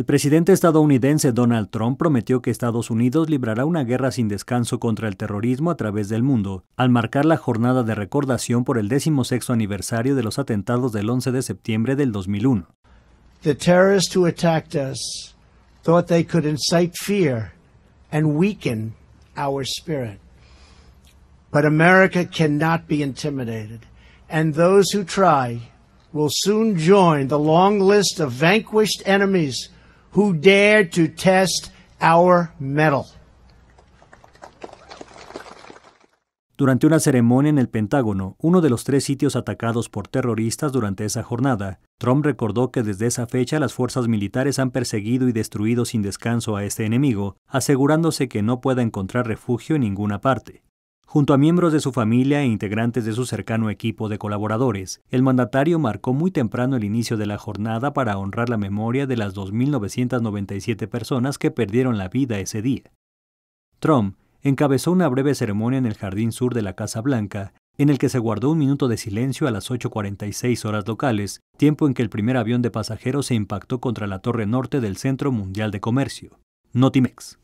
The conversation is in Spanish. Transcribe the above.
El presidente estadounidense Donald Trump prometió que Estados Unidos librará una guerra sin descanso contra el terrorismo a través del mundo, al marcar la jornada de recordación por el 16 aniversario de los atentados del 11 de septiembre del 2001. The terrorists who attacked us thought they could incite fear and weaken our spirit. But America cannot be intimidated, and those who try will soon join the long list of vanquished enemies who to test our metal. Durante una ceremonia en el Pentágono, uno de los tres sitios atacados por terroristas durante esa jornada, Trump recordó que desde esa fecha las fuerzas militares han perseguido y destruido sin descanso a este enemigo, asegurándose que no pueda encontrar refugio en ninguna parte. Junto a miembros de su familia e integrantes de su cercano equipo de colaboradores, el mandatario marcó muy temprano el inicio de la jornada para honrar la memoria de las 2.997 personas que perdieron la vida ese día. Trump encabezó una breve ceremonia en el Jardín Sur de la Casa Blanca, en el que se guardó un minuto de silencio a las 8.46 horas locales, tiempo en que el primer avión de pasajeros se impactó contra la torre norte del Centro Mundial de Comercio, Notimex.